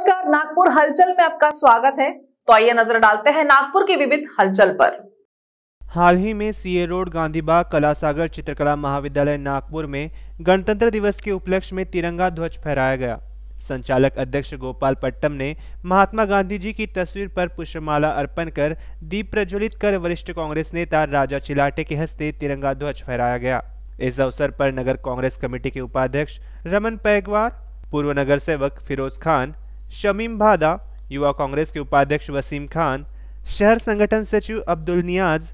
नमस्कार नागपुर हलचल में आपका स्वागत है तो आइए नजर डालते हैं नागपुर की विविध हलचल पर हाल ही में सीए रोड गांधीबाग कला सागर चित्रकला महाविद्यालय नागपुर में गणतंत्र दिवस के उपलक्ष्य में तिरंगा ध्वज फहराया गया संचालक अध्यक्ष गोपाल पट्टम ने महात्मा गांधी जी की तस्वीर पर पुष्पमाला अर्पण कर दीप प्रज्वलित कर वरिष्ठ कांग्रेस नेता राजा चिलाटे के हस्ते तिरंगा ध्वज फहराया गया इस अवसर पर नगर कांग्रेस कमेटी के उपाध्यक्ष रमन पैगवार पूर्व नगर सेवक फिरोज खान शमीम भादा युवा कांग्रेस के उपाध्यक्ष वसीम खान शहर संगठन सचिव अब्दुल नियाज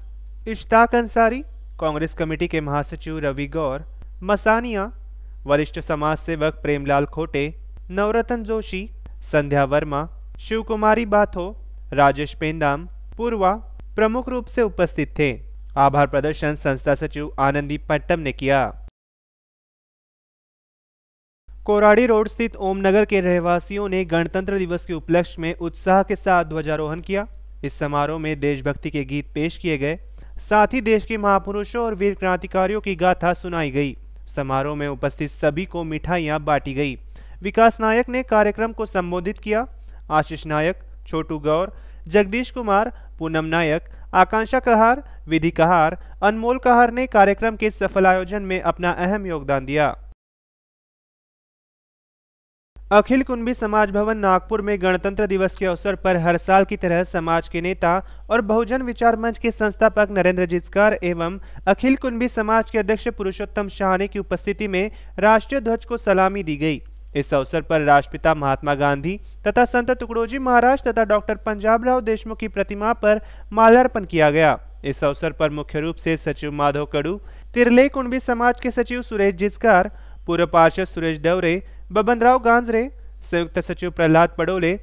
इश्ताक अंसारी कांग्रेस कमेटी के महासचिव रवि गौर मसानिया वरिष्ठ समाज सेवक प्रेमलाल खोटे नवरत्न जोशी संध्या वर्मा शिवकुमारी बाथो राजेश पेंदाम पूर्वा प्रमुख रूप से उपस्थित थे आभार प्रदर्शन संस्था सचिव आनंदी पट्टम ने किया कोराड़ी रोड स्थित ओमनगर के रहवासियों ने गणतंत्र दिवस के उपलक्ष्य में उत्साह के साथ ध्वजारोहण किया इस समारोह में देशभक्ति के गीत पेश किए गए साथ ही देश के महापुरुषों और वीर क्रांतिकारियों की गाथा सुनाई गई समारोह में उपस्थित सभी को मिठाइयाँ बांटी गई विकास नायक ने कार्यक्रम को संबोधित किया आशीष नायक छोटू गौर जगदीश कुमार पूनम नायक आकांक्षा कहार विधि कहार अनमोल कहार ने कार्यक्रम के सफल आयोजन में अपना अहम योगदान दिया अखिल कुंभी समाज भवन नागपुर में गणतंत्र दिवस के अवसर पर हर साल की तरह समाज के नेता और बहुजन विचार मंच के संस्थापक नरेंद्र जिस्कार एवं अखिल कुंभी समाज के अध्यक्ष पुरुषोत्तम शाहने की उपस्थिति में राष्ट्रीय ध्वज को सलामी दी गई इस अवसर पर राष्ट्रपिता महात्मा गांधी तथा संत टुकड़ोजी महाराज तथा डॉक्टर पंजाबराव देशमुख की प्रतिमा पर माल्यार्पण किया गया इस अवसर पर मुख्य रूप से सचिव माधव कड़ू तिरले कुंभी समाज के सचिव सुरेश जिस्कार पूर्व पार्षद सुरेश डवरे बबनराव गांजरे संयुक्त सचिव प्रहलाद पडोले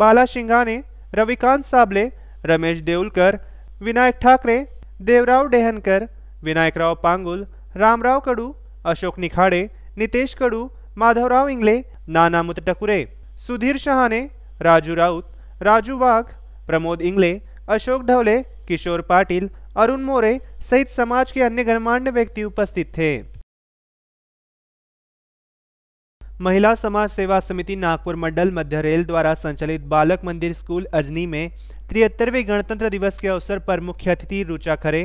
बाला शिंगाने रविकांत साबले रमेश देउलकर विनायक ठाकरे देवराव डेहनकर विनायकराव पांगुल रामराव कडू अशोक निखाडे नितेश कडू माधवराव इंगले नाना मुतटकुरे सुधीर शहाने राजू राउत राजू वाघ प्रमोद इंगले अशोक ढवले किशोर पाटिल अरुण मोरे सहित समाज के अन्य गणमान्य व्यक्ति उपस्थित थे महिला समाज सेवा समिति नागपुर मंडल मध्य रेल द्वारा संचालित बालक मंदिर स्कूल अजनी में त्रिहत्तरवें गणतंत्र दिवस के अवसर पर मुख्य अतिथि रुचा खरे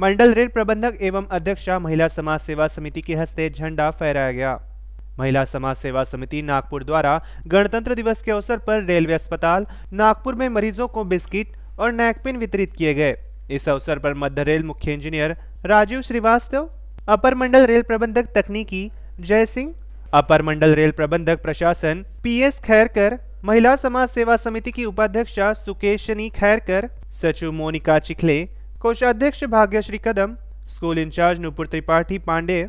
मंडल रेल प्रबंधक एवं अध्यक्षा महिला समाज सेवा समिति के हस्ते झंडा फहराया गया महिला समाज सेवा समिति नागपुर द्वारा गणतंत्र दिवस के अवसर पर रेलवे अस्पताल नागपुर में मरीजों को बिस्किट और नैकपिन वितरित किए गए इस अवसर पर मध्य रेल मुख्य इंजीनियर राजीव श्रीवास्तव अपर मंडल रेल प्रबंधक तकनीकी जय सिंह अपर मंडल रेल प्रबंधक प्रशासन पीएस खैरकर महिला समाज सेवा समिति की उपाध्यक्षा सुकेशनी खैरकर सचिव मोनिका चिखले कोषाध्यक्ष भाग्यश्री कदम स्कूल इंचार्ज नुपुर त्रिपाठी पांडे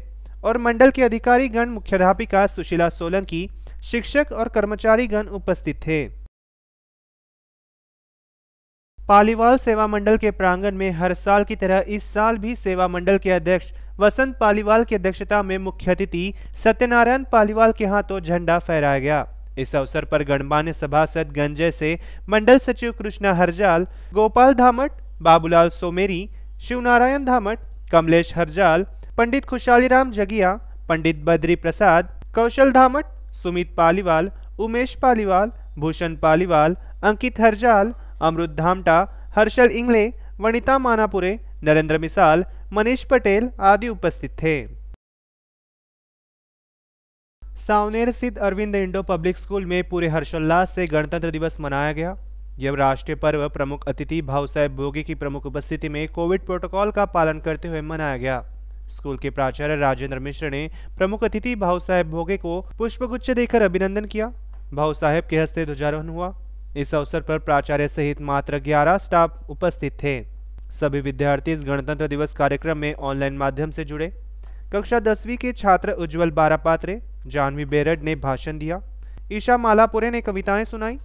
और मंडल के अधिकारी गण मुख्याध्यापिका सुशीला सोलंकी शिक्षक और कर्मचारी गण उपस्थित थे पालीवाल सेवा मंडल के प्रांगण में हर साल की तरह इस साल भी सेवा मंडल के अध्यक्ष वसंत पालीवाल की अध्यक्षता में मुख्य अतिथि सत्यनारायण पालीवाल के हाथों झंडा फहराया गया इस अवसर पर गणमान्य सभासद गंजय से मंडल सचिव कृष्णा हरजाल गोपाल धामट बाबूलाल सोमेरी शिवनारायण धामट कमलेश हरजाल पंडित खुशाली राम जगिया पंडित बद्री प्रसाद कौशल धामट सुमित पालीवाल उमेश पालीवाल भूषण पालीवाल अंकित हरजाल अमृत धामटा हर्षल इंगले वनिता मानापुरे नरेंद्र मिसाल मनीष पटेल आदि उपस्थित थे सावनेर स्थित अरविंद इंडो पब्लिक स्कूल में पूरे हर्षोल्लास से गणतंत्र दिवस मनाया गया जब राष्ट्रीय पर्व प्रमुख अतिथि भाव साहेब भोगी की प्रमुख उपस्थिति में कोविड प्रोटोकॉल का पालन करते हुए मनाया गया स्कूल के प्राचार्य राजेंद्र मिश्र ने प्रमुख अतिथि भाव साहेब भोगे को पुष्पगुच्छ देकर अभिनंदन किया भाव साहेब के हस्ते ध्वजारोहण हुआ इस अवसर पर प्राचार्य सहित मात्र ग्यारह स्टाफ उपस्थित थे सभी विद्यार्थी इस गणतंत्र दिवस कार्यक्रम में ऑनलाइन माध्यम से जुड़े कक्षा दसवीं के छात्र उज्जवल बारापात्रे जानवी बेरड ने भाषण दिया ईशा मालापुरे ने कविताएं सुनाई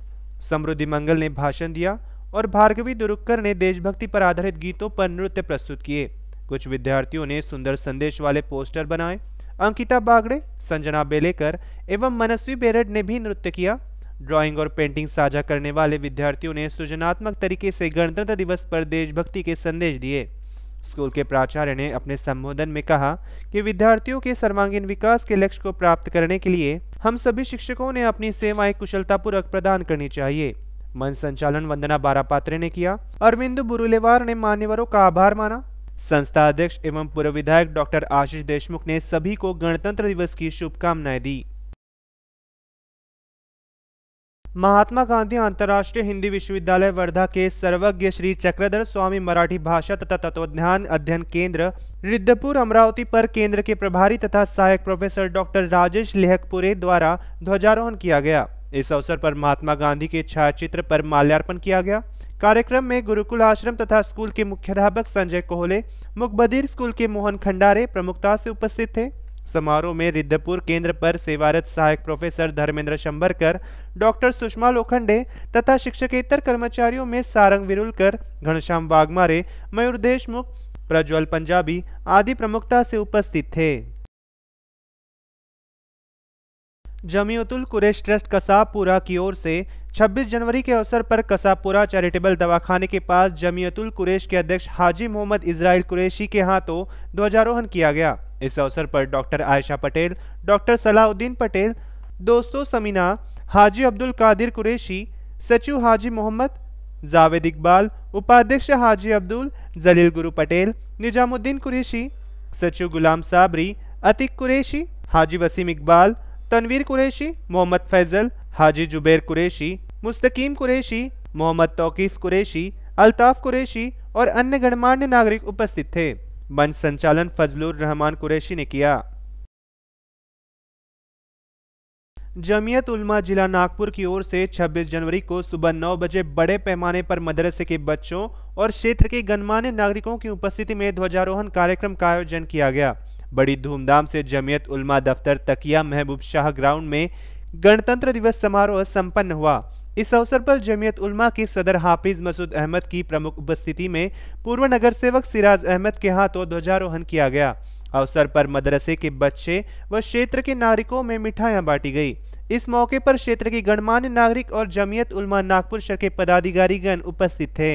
समृद्धि मंगल ने भाषण दिया और भार्गवी दुरुक्कर ने देशभक्ति पर आधारित गीतों पर नृत्य प्रस्तुत किए कुछ विद्यार्थियों ने सुंदर संदेश वाले पोस्टर बनाए अंकिता बागड़े संजना बेलेकर एवं मनस्वी बेरड ने भी नृत्य किया ड्राइंग और पेंटिंग साझा करने वाले विद्यार्थियों ने सृजनात्मक तरीके से गणतंत्र दिवस पर देशभक्ति के संदेश दिए स्कूल के प्राचार्य ने अपने संबोधन में कहा कि विद्यार्थियों के सर्वांगीण विकास के लक्ष्य को प्राप्त करने के लिए हम सभी शिक्षकों ने अपनी सेवाएं कुशलतापूर्वक प्रदान करनी चाहिए मन संचालन वंदना बारापात्रे ने किया अरविंद बुरुलेवार ने मान्यवरों का आभार माना संस्था अध्यक्ष एवं पूर्व विधायक डॉक्टर आशीष देशमुख ने सभी को गणतंत्र दिवस की शुभकामनाएं दी महात्मा गांधी अंतर्राष्ट्रीय हिंदी विश्वविद्यालय वर्धा के सर्वज्ञ श्री चक्रधर स्वामी मराठी भाषा तथा तत्वज्ञान अध्ययन केंद्र रिद्धपुर अमरावती पर केंद्र के प्रभारी तथा सहायक प्रोफेसर डॉक्टर राजेश लेहकपुरे द्वारा ध्वजारोहण किया गया इस अवसर पर महात्मा गांधी के छायाचित्र पर माल्यार्पण किया गया कार्यक्रम में गुरुकुल आश्रम तथा स्कूल के मुख्याध्यापक संजय कोहले मुखबदीर स्कूल के मोहन खंडारे प्रमुखता से उपस्थित थे समारोह में रिद्धपुर केंद्र पर सेवारत सहायक प्रोफेसर धर्मेंद्र शंबरकर डॉक्टर सुषमा लोखंडे तथा शिक्षकेतर कर्मचारियों में सारंग विरुलकर घनश्याम वाघमारे मयूर देशमुख प्रज्वल पंजाबी आदि प्रमुखता से उपस्थित थे जमीयतुल कुरेश ट्रस्ट कसाबपुरा की ओर से 26 जनवरी के अवसर पर कसाबपुरा चैरिटेबल दवाखाने के पास जमीयतुल कुरेश के अध्यक्ष हाजी मोहम्मद इसराइल कुरेशी के हाथों ध्वजारोहण किया गया इस अवसर पर डॉक्टर आयशा पटेल डॉक्टर सलाहुद्दीन पटेल दोस्तों समीना हाजी अब्दुल कादिर कुरेशी सचिव हाजी मोहम्मद जावेद इकबाल उपाध्यक्ष हाजी अब्दुल जलील गुरु पटेल निजामुद्दीन कुरेशी सचिव गुलाम साबरी अतिक कुरेशी हाजी वसीम इकबाल तनवीर कुरेशी मोहम्मद फैजल हाजी जुबैर कुरेशी मुस्तकीम कुरेशी मोहम्मद तौकीफ कुरेशी अल्ताफ़ कुरेशी और अन्य गणमान्य नागरिक उपस्थित थे मंच संचालन फजलुर रहमान कुरैशी ने किया जमीयत उलमा जिला नागपुर की ओर से 26 जनवरी को सुबह 9 बजे बड़े पैमाने पर मदरसे के बच्चों और क्षेत्र के गणमान्य नागरिकों की उपस्थिति में ध्वजारोहण कार्यक्रम का आयोजन किया गया बड़ी धूमधाम से जमीयत उलमा दफ्तर तकिया महबूब शाह ग्राउंड में गणतंत्र दिवस समारोह संपन्न हुआ इस अवसर पर जमीयत उलमा के सदर हाफिज मसूद अहमद की प्रमुख उपस्थिति में पूर्व नगर सेवक सिराज अहमद के हाथों ध्वजारोहण किया गया अवसर पर मदरसे के बच्चे व क्षेत्र के नागरिकों में मिठाइयाँ बांटी गई इस मौके पर क्षेत्र के गणमान्य नागरिक और जमीयत उलमा नागपुर शहर के पदाधिकारीगण उपस्थित थे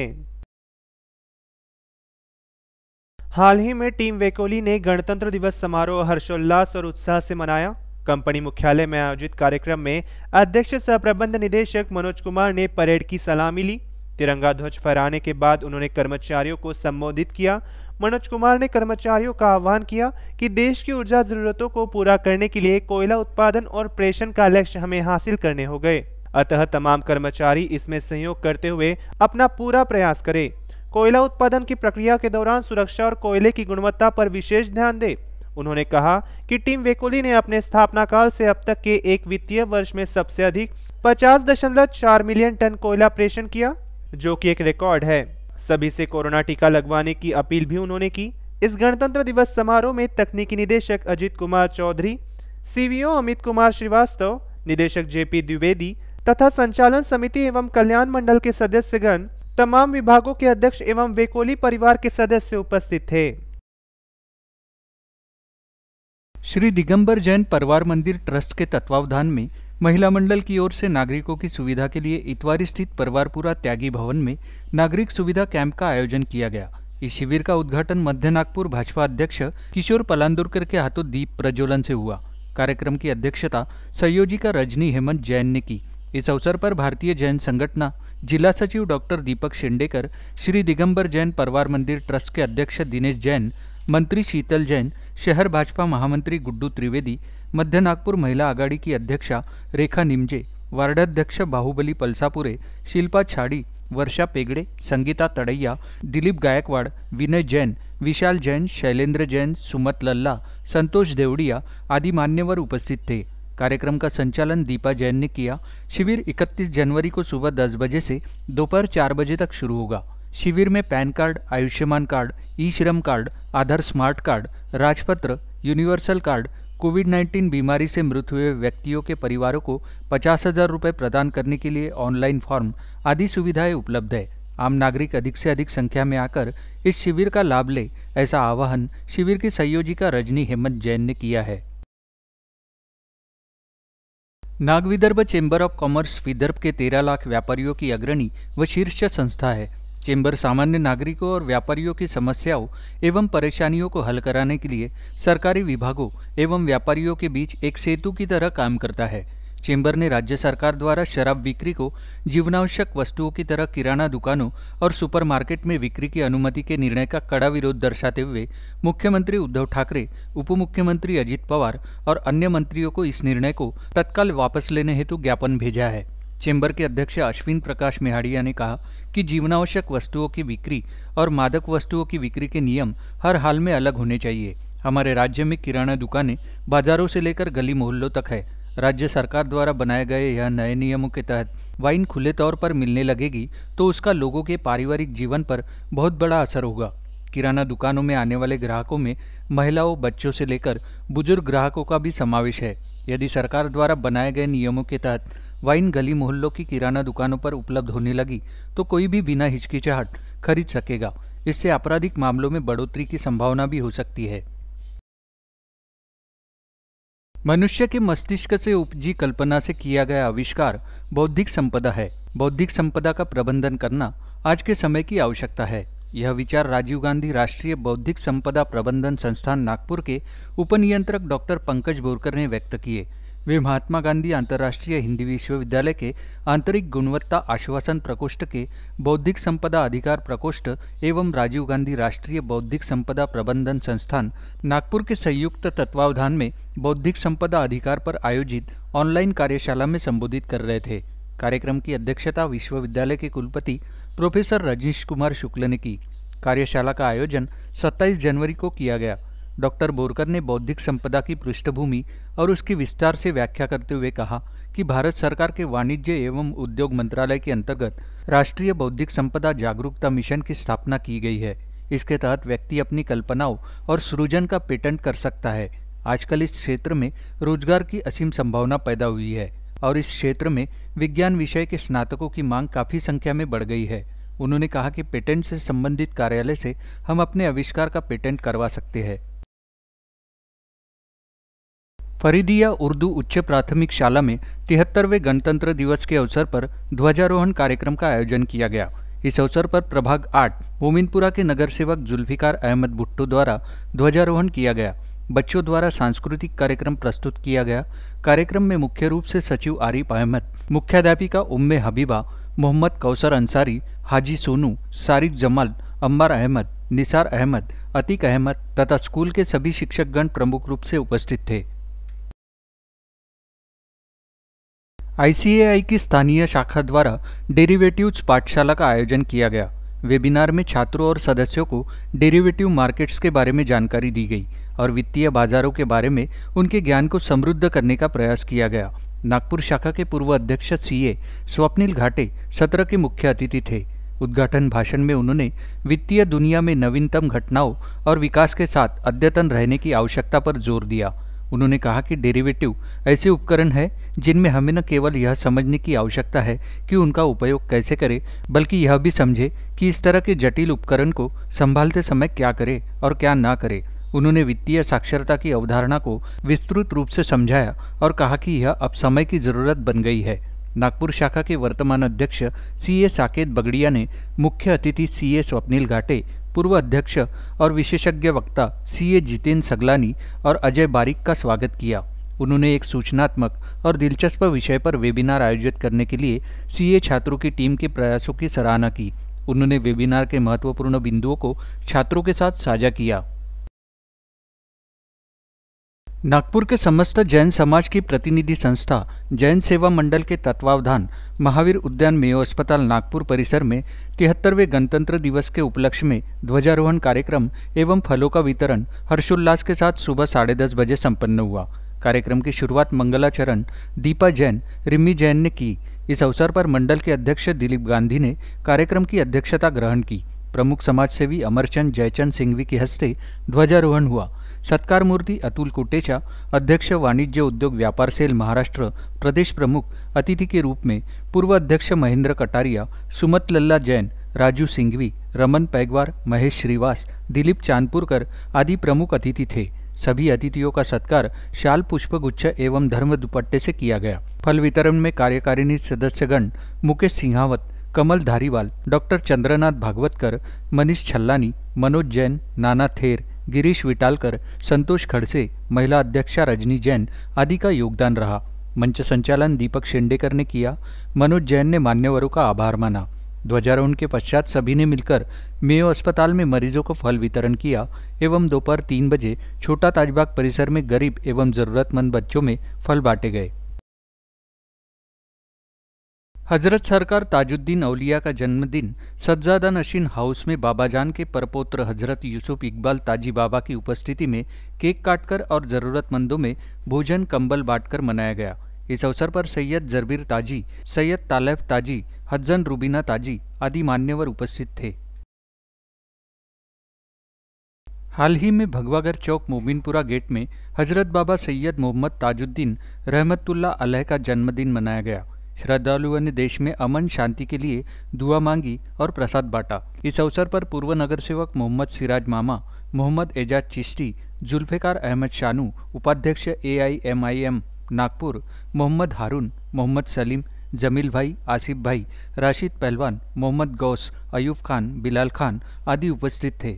हाल ही में टीम वेकोली ने गणतंत्र दिवस समारोह हर्षोल्लास और उत्साह से मनाया कंपनी मुख्यालय में आयोजित कार्यक्रम में अध्यक्ष सह प्रबंध निदेशक मनोज कुमार ने परेड की सलामी ली तिरंगा ध्वज फहराने के बाद उन्होंने कर्मचारियों को संबोधित किया मनोज कुमार ने कर्मचारियों का आह्वान किया कि देश की ऊर्जा जरूरतों को पूरा करने के लिए कोयला उत्पादन और प्रेषण का लक्ष्य हमें हासिल करने हो गए अतः तमाम कर्मचारी इसमें सहयोग करते हुए अपना पूरा प्रयास करें कोयला उत्पादन की प्रक्रिया के दौरान सुरक्षा और कोयले की गुणवत्ता पर विशेष ध्यान दें उन्होंने कहा कि टीम वेकोली ने अपने स्थापना काल से अब तक के एक वित्तीय वर्ष में सबसे अधिक पचास दशमलव चार मिलियन टन कोयला प्रेषण किया जो कि एक रिकॉर्ड है सभी से कोरोना टीका लगवाने की अपील भी उन्होंने की इस गणतंत्र दिवस समारोह में तकनीकी निदेशक अजित कुमार चौधरी सीवीओ अमित कुमार श्रीवास्तव निदेशक जेपी द्विवेदी तथा संचालन समिति एवं कल्याण मंडल के सदस्यगण तमाम विभागों के अध्यक्ष एवं वेकोली परिवार के सदस्य उपस्थित थे श्री दिगंबर जैन परवार मंदिर ट्रस्ट के तत्वावधान में महिला मंडल की ओर से नागरिकों की सुविधा के लिए इतवारी स्थित परवारपुरा त्यागी भवन में नागरिक सुविधा कैंप का आयोजन किया गया इस शिविर का उद्घाटन मध्य नागपुर भाजपा अध्यक्ष किशोर पलांदुरकर के हाथों दीप प्रज्वलन से हुआ कार्यक्रम की अध्यक्षता संयोजिका रजनी हेमंत जैन ने की इस अवसर पर भारतीय जैन संगठना जिला सचिव डॉक्टर दीपक शिंडेकर श्री दिगंबर जैन परवार मंदिर ट्रस्ट के अध्यक्ष दिनेश जैन मंत्री शीतल जैन शहर भाजपा महामंत्री गुड्डू त्रिवेदी मध्य नागपुर महिला आघाड़ी की अध्यक्षा रेखा निमजे वार्डाध्यक्ष बाहुबली पलसापुरे शिल्पा छाड़ी वर्षा पेगड़े संगीता तड़ैया दिलीप गायकवाड़ विनय जैन विशाल जैन शैलेंद्र जैन सुमत लल्ला संतोष देवड़िया आदि मान्यवर उपस्थित थे कार्यक्रम का संचालन दीपा जैन ने किया शिविर 31 जनवरी को सुबह 10 बजे से दोपहर 4 बजे तक शुरू होगा शिविर में pan card Ayushman card e श्रम कार्ड आधार स्मार्ट कार्ड राजपत्र यूनिवर्सल कार्ड कोविड 19 बीमारी से मृत्यु हुए व्यक्तियों के परिवारों को पचास हजार रुपये प्रदान करने के लिए ऑनलाइन फॉर्म आदि सुविधाएं उपलब्ध है आम नागरिक अधिक से अधिक संख्या में आकर इस शिविर का लाभ ले ऐसा आह्वान शिविर की संयोजिका रजनी हेमंत जैन ने किया है Nagvidarbha chamber of commerce Vidarbha के तेरह लाख व्यापारियों की अग्रणी व शीर्ष संस्था है चेंबर सामान्य नागरिकों और व्यापारियों की समस्याओं एवं परेशानियों को हल कराने के लिए सरकारी विभागों एवं व्यापारियों के बीच एक सेतु की तरह काम करता है चेंबर ने राज्य सरकार द्वारा शराब बिक्री को जीवनावश्यक वस्तुओं की तरह किराना दुकानों और सुपरमार्केट में बिक्री की अनुमति के निर्णय का कड़ा विरोध दर्शाते हुए मुख्यमंत्री उद्धव ठाकरे उप मुख्यमंत्री अजित पवार और अन्य मंत्रियों को इस निर्णय को तत्काल वापस लेने हेतु ज्ञापन भेजा है चेंबर के अध्यक्ष अश्विन प्रकाश मेहाड़िया ने कहा कि जीवनावश्यक वस्तुओं की बिक्री और मादक वस्तुओं की बिक्री के नियम हर हाल में अलग होने चाहिए हमारे राज्य में किराना दुकानें बाजारों से लेकर गली मोहल्लों तक है राज्य सरकार द्वारा बनाए गए यह नए नियमों के तहत वाइन खुले तौर पर मिलने लगेगी तो उसका लोगों के पारिवारिक जीवन पर बहुत बड़ा असर होगा किराना दुकानों में आने वाले ग्राहकों में महिलाओं बच्चों से लेकर बुजुर्ग ग्राहकों का भी समावेश है यदि सरकार द्वारा बनाए गए नियमों के तहत वाइन गली मोहल्लों की किराना दुकानों पर उपलब्ध होने लगी तो कोई भी बिना हिचकिचाहट खरीद सकेगा इससे आपराधिक मामलों में बढ़ोतरी की संभावना भी हो सकती है मनुष्य के मस्तिष्क से उपजी कल्पना से किया गया आविष्कार बौद्धिक संपदा है बौद्धिक संपदा का प्रबंधन करना आज के समय की आवश्यकता है यह विचार राजीव गांधी राष्ट्रीय बौद्धिक संपदा प्रबंधन संस्थान नागपुर के उपनियंत्रक डॉक्टर पंकज बोरकर ने व्यक्त किए वे महात्मा गांधी अंतर्राष्ट्रीय हिंदी विश्वविद्यालय के आंतरिक गुणवत्ता आश्वासन प्रकोष्ठ के बौद्धिक संपदा अधिकार प्रकोष्ठ एवं राजीव गांधी राष्ट्रीय बौद्धिक संपदा प्रबंधन संस्थान नागपुर के संयुक्त तत्वावधान में बौद्धिक संपदा अधिकार पर आयोजित ऑनलाइन कार्यशाला में संबोधित कर रहे थे कार्यक्रम की अध्यक्षता विश्वविद्यालय के कुलपति प्रोफेसर रजनीश कुमार शुक्ल ने की कार्यशाला का आयोजन 27 जनवरी को किया गया डॉक्टर बोरकर ने बौद्धिक संपदा की पृष्ठभूमि और उसकी विस्तार से व्याख्या करते हुए कहा कि भारत सरकार के वाणिज्य एवं उद्योग मंत्रालय के अंतर्गत राष्ट्रीय बौद्धिक संपदा जागरूकता मिशन की स्थापना की गई है इसके तहत व्यक्ति अपनी कल्पनाओं और सृजन का पेटेंट कर सकता है आजकल इस क्षेत्र में रोजगार की असीम संभावना पैदा हुई है और इस क्षेत्र में विज्ञान विषय के स्नातकों की मांग काफ़ी संख्या में बढ़ गई है उन्होंने कहा कि पेटेंट से संबंधित कार्यालय से हम अपने आविष्कार का पेटेंट करवा सकते हैं फरीदिया उर्दू उच्च प्राथमिक शाला में तिहत्तरवें गणतंत्र दिवस के अवसर पर ध्वजारोहण कार्यक्रम का आयोजन किया गया इस अवसर पर प्रभाग आठ मोमिनपुरा के नगर सेवक जुल्फिकार अहमद भुट्टो द्वारा ध्वजारोहण किया गया बच्चों द्वारा सांस्कृतिक कार्यक्रम प्रस्तुत किया गया कार्यक्रम में मुख्य रूप से सचिव आरिफ अहमद मुख्याध्यापिका उम्मे हबीबा मोहम्मद कौसर अंसारी हाजी सोनू सारिक जमाल अम्बार अहमद निसार अहमद अतीक अहमद तथा स्कूल के सभी शिक्षकगण प्रमुख रूप से उपस्थित थे आईसीएआई की स्थानीय शाखा द्वारा डेरिवेटिव्स पाठशाला का आयोजन किया गया वेबिनार में छात्रों और सदस्यों को डेरिवेटिव मार्केट्स के बारे में जानकारी दी गई और वित्तीय बाजारों के बारे में उनके ज्ञान को समृद्ध करने का प्रयास किया गया नागपुर शाखा के पूर्व अध्यक्ष सीए स्वप्निल घाटे सत्र के मुख्य अतिथि थे उद्घाटन भाषण में उन्होंने वित्तीय दुनिया में नवीनतम घटनाओं और विकास के साथ अद्यतन रहने की आवश्यकता पर जोर दिया उन्होंने कहा कि डेरिवेटिव ऐसे उपकरण है जिनमें हमें न केवल यह समझने की आवश्यकता है कि उनका उपयोग कैसे करें बल्कि यह भी समझे कि इस तरह के जटिल उपकरण को संभालते समय क्या करें और क्या ना करें उन्होंने वित्तीय साक्षरता की अवधारणा को विस्तृत रूप से समझाया और कहा कि यह अब समय की जरूरत बन गई है नागपुर शाखा के वर्तमान अध्यक्ष सी ए साकेत बगड़िया ने मुख्य अतिथि सी ए स्वप्निल घाटे पूर्व अध्यक्ष और विशेषज्ञ वक्ता सीए जितेंद्र सगलानी और अजय बारिक का स्वागत किया उन्होंने एक सूचनात्मक और दिलचस्प विषय पर वेबिनार आयोजित करने के लिए सीए छात्रों की टीम के प्रयासों की सराहना की उन्होंने वेबिनार के महत्वपूर्ण बिंदुओं को छात्रों के साथ साझा किया नागपुर के समस्त जैन समाज की प्रतिनिधि संस्था जैन सेवा मंडल के तत्वावधान महावीर उद्यान मेयो अस्पताल नागपुर परिसर में तिहत्तरवें गणतंत्र दिवस के उपलक्ष्य में ध्वजारोहण कार्यक्रम एवं फलों का वितरण हर्षोल्लास के साथ सुबह साढ़े दस बजे संपन्न हुआ कार्यक्रम की शुरुआत मंगलाचरण दीपा जैन रिम्मी जैन ने की इस अवसर पर मंडल के अध्यक्ष दिलीप गांधी ने कार्यक्रम की अध्यक्षता ग्रहण की प्रमुख समाजसेवी अमरचंद जयचंद सिंघवी के हस्ते ध्वजारोहण हुआ सत्कारमूर्ती अतुल कोटेचा अध्यक्ष वाणिज्य उद्योग व्यापार सेल महाराष्ट्र प्रदेश प्रमुख अतिथि के रूप में पूर्व अध्यक्ष महेंद्र कटारिया सुमत लल्ला जैन राजू सिंघवी रमन पैगवार महेश श्रीवास दिलीप चांदपुरकर आदि प्रमुख अतिथि थे सभी अतिथियों का सत्कार शाल गुच्छ एवं धर्म दुपट्टे से किया गया फल वितरण में कार्यकारिणी सदस्यगण मुकेश सिंहावत कमल धारीवाल डॉक्टर चंद्रनाथ भागवतकर मनीष छल्लानी मनोज जैन नाना थेर गिरीश विटालकर संतोष खड़से महिला अध्यक्षा रजनी जैन आदि का योगदान रहा मंच संचालन दीपक शेंडेकर ने किया मनोज जैन ने मान्यवरों का आभार माना ध्वजारोहण के पश्चात सभी ने मिलकर मेयो अस्पताल में मरीजों को फल वितरण किया एवं दोपहर तीन बजे छोटा ताजबाग परिसर में गरीब एवं जरूरतमंद बच्चों में फल बांटे गए हजरत सरकार ताजुद्दीन अलिया का जन्मदिन सज्जादा नशीन हाउस में बाबा जान के परपोत्र हजरत यूसुफ इकबाल ताजी बाबा की उपस्थिति में केक काटकर और ज़रूरतमंदों में भोजन कंबल बांटकर मनाया गया इस अवसर पर सैयद जरबीर ताजी सैयद तालेफ ताजी हजन रूबीना ताजी आदि मान्यवर उपस्थित थे हाल ही में भगवागर चौक मोमिनपुरा गेट में हजरत बाबा सैयद मोहम्मद ताजुद्दीन रहमतुल्ला अलह का जन्मदिन मनाया गया श्रद्धालुओं ने देश में अमन शांति के लिए दुआ मांगी और प्रसाद बांटा इस अवसर पर पूर्व नगर सेवक मोहम्मद सिराज मामा मोहम्मद एजाज चिश्ती जुल्फिकार अहमद शानू उपाध्यक्ष A I M I M Nagpur Mohammad Haroon Mohammad Salim Jameel भाई आसिफ भाई राशिद पहलवान मोहम्मद गौस अयूब खान बिलाल खान आदि उपस्थित थे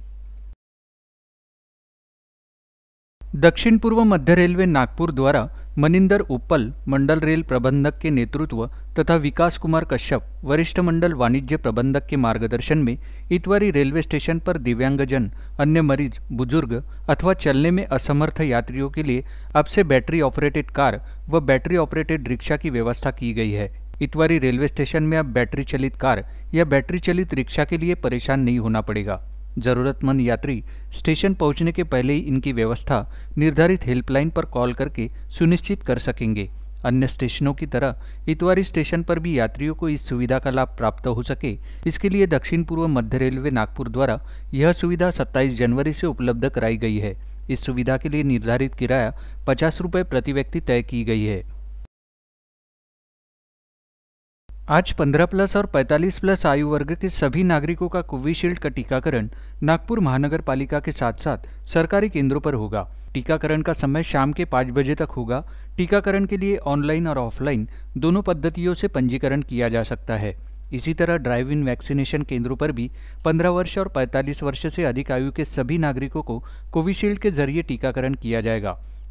दक्षिण पूर्व मध्य रेलवे नागपुर द्वारा मनिंदर उप्पल मंडल रेल प्रबंधक के नेतृत्व तथा विकास कुमार कश्यप वरिष्ठ मंडल वाणिज्य प्रबंधक के मार्गदर्शन में इतवारी रेलवे स्टेशन पर दिव्यांगजन अन्य मरीज बुजुर्ग अथवा चलने में असमर्थ यात्रियों के लिए अब से बैटरी ऑपरेटेड कार व बैटरी ऑपरेटेड रिक्शा की व्यवस्था की गई है इतवारी रेलवे स्टेशन में अब बैटरी चलित कार या बैटरी चलित रिक्शा के लिए परेशान नहीं होना पड़ेगा ज़रूरतमंद यात्री स्टेशन पहुंचने के पहले ही इनकी व्यवस्था निर्धारित हेल्पलाइन पर कॉल करके सुनिश्चित कर सकेंगे अन्य स्टेशनों की तरह इतवारी स्टेशन पर भी यात्रियों को इस सुविधा का लाभ प्राप्त हो सके इसके लिए दक्षिण पूर्व मध्य रेलवे नागपुर द्वारा यह सुविधा 27 जनवरी से उपलब्ध कराई गई है इस सुविधा के लिए निर्धारित किराया पचास रुपये प्रति व्यक्ति तय की गई है आज 15 प्लस और 45 प्लस आयु वर्ग के सभी नागरिकों का कोविशील्ड का टीकाकरण नागपुर महानगर पालिका के साथ साथ सरकारी केंद्रों पर होगा टीकाकरण का समय शाम के पाँच बजे तक होगा टीकाकरण के लिए ऑनलाइन और ऑफलाइन दोनों पद्धतियों से पंजीकरण किया जा सकता है इसी तरह ड्राइव इन वैक्सीनेशन केंद्रों पर भी 15 वर्ष और 45 वर्ष से अधिक आयु के सभी नागरिकों को कोविशील्ड के जरिए टीकाकरण किया जाएगा